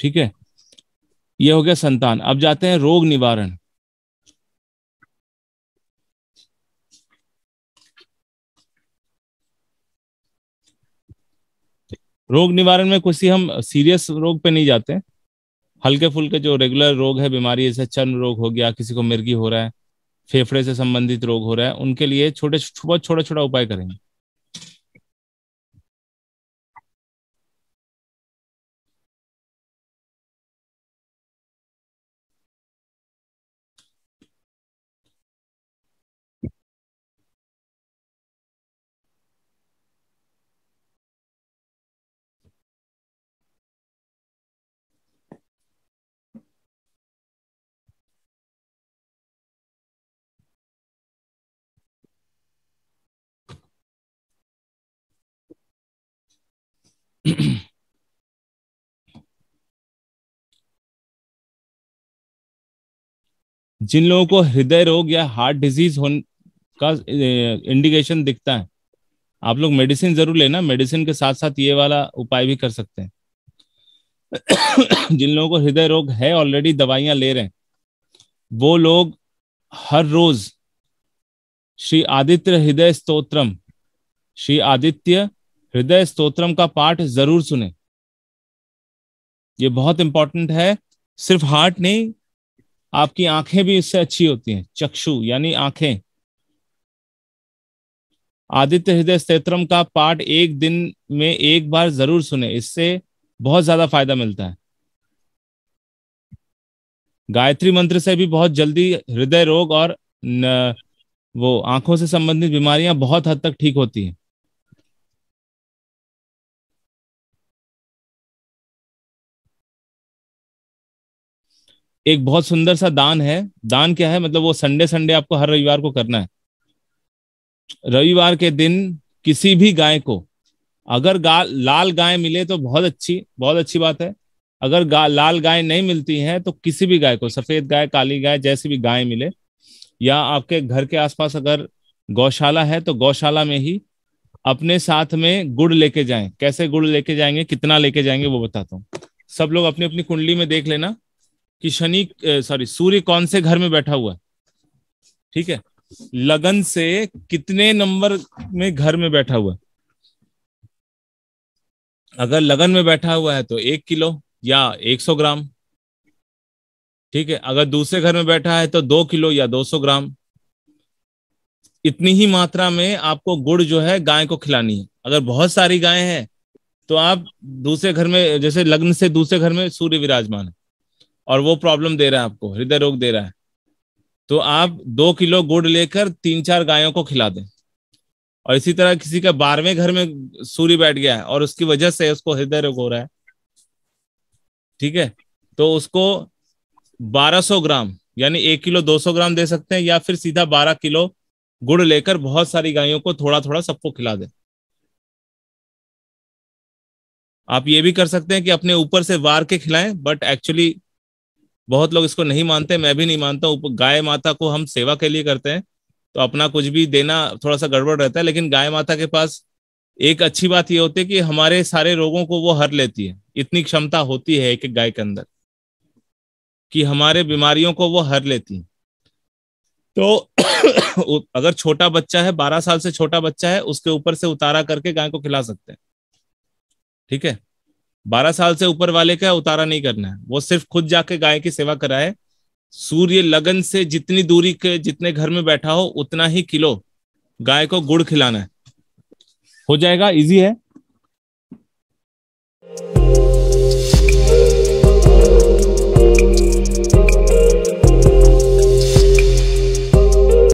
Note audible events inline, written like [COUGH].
ठीक है यह हो गया संतान अब जाते हैं रोग निवारण रोग निवारण में कुछ ही हम सीरियस रोग पे नहीं जाते हल्के फुल्के जो रेगुलर रोग है बीमारी जैसे चर्म रोग हो गया किसी को मिर्गी हो रहा है फेफड़े से संबंधित रोग हो रहा है उनके लिए छोटे बहुत छोटा छोटा उपाय करेंगे [CLEARS THROAT] जिन लोगों को हृदय रोग या हार्ट डिजीज होने का इंडिकेशन दिखता है आप लोग मेडिसिन जरूर लेना मेडिसिन के साथ साथ ये वाला उपाय भी कर सकते हैं [CLEARS THROAT] जिन लोगों को हृदय रोग है ऑलरेडी दवाइयां ले रहे हैं वो लोग हर रोज श्री आदित्य हृदय स्तोत्रम श्री आदित्य हृदय स्तोत्रम का पाठ जरूर सुने ये बहुत इंपॉर्टेंट है सिर्फ हार्ट नहीं आपकी आंखें भी इससे अच्छी होती हैं चक्षु यानी आंखें आदित्य हृदय स्तोत्रम का पाठ एक दिन में एक बार जरूर सुने इससे बहुत ज्यादा फायदा मिलता है गायत्री मंत्र से भी बहुत जल्दी हृदय रोग और न, वो आंखों से संबंधित बीमारियां बहुत हद तक ठीक होती हैं एक बहुत सुंदर सा दान है दान क्या है मतलब वो संडे संडे आपको हर रविवार को करना है रविवार के दिन किसी भी गाय को अगर गा, लाल गाय मिले तो बहुत अच्छी बहुत अच्छी बात है अगर गा, लाल गाय नहीं मिलती है तो किसी भी गाय को सफेद गाय काली गाय जैसी भी गाय मिले या आपके घर के आसपास अगर गौशाला है तो गौशाला में ही अपने साथ में गुड़ लेके जाएं कैसे गुड़ लेके जाएंगे कितना लेके जाएंगे वो बताता हूँ सब लोग अपनी अपनी कुंडली में देख लेना कि शनि सॉरी सूर्य कौन से घर में बैठा हुआ है ठीक है लगन से कितने नंबर में घर में बैठा हुआ है अगर लगन में बैठा हुआ है तो एक किलो या एक सौ ग्राम ठीक है अगर दूसरे घर में बैठा है तो दो किलो या दो सौ ग्राम इतनी ही मात्रा में आपको गुड़ जो है गाय को खिलानी है अगर बहुत सारी गाय है तो आप दूसरे घर में जैसे लग्न से दूसरे घर में सूर्य विराजमान है और वो प्रॉब्लम दे रहा है आपको हृदय रोग दे रहा है तो आप दो किलो गुड़ लेकर तीन चार गायों को खिला दें और इसी तरह किसी का बारहवें घर में सूर्य बैठ गया है और उसकी वजह से उसको हृदय रोग हो रहा है ठीक है तो उसको 1200 ग्राम यानी एक किलो 200 ग्राम दे सकते हैं या फिर सीधा 12 किलो गुड़ लेकर बहुत सारी गायों को थोड़ा थोड़ा सबको खिला दें आप ये भी कर सकते हैं कि अपने ऊपर से वार के खिलाएं बट एक्चुअली बहुत लोग इसको नहीं मानते मैं भी नहीं मानता हूँ गाय माता को हम सेवा के लिए करते हैं तो अपना कुछ भी देना थोड़ा सा गड़बड़ रहता है लेकिन गाय माता के पास एक अच्छी बात यह होती है कि हमारे सारे रोगों को वो हर लेती है इतनी क्षमता होती है एक एक गाय के अंदर कि हमारे बीमारियों को वो हर लेती है तो [COUGHS] अगर छोटा बच्चा है बारह साल से छोटा बच्चा है उसके ऊपर से उतारा करके गाय को खिला सकते हैं ठीक है बारह साल से ऊपर वाले का उतारा नहीं करना है वो सिर्फ खुद जाके गाय की सेवा कराए सूर्य लगन से जितनी दूरी के जितने घर में बैठा हो उतना ही किलो गाय को गुड़ खिलाना है हो जाएगा इजी है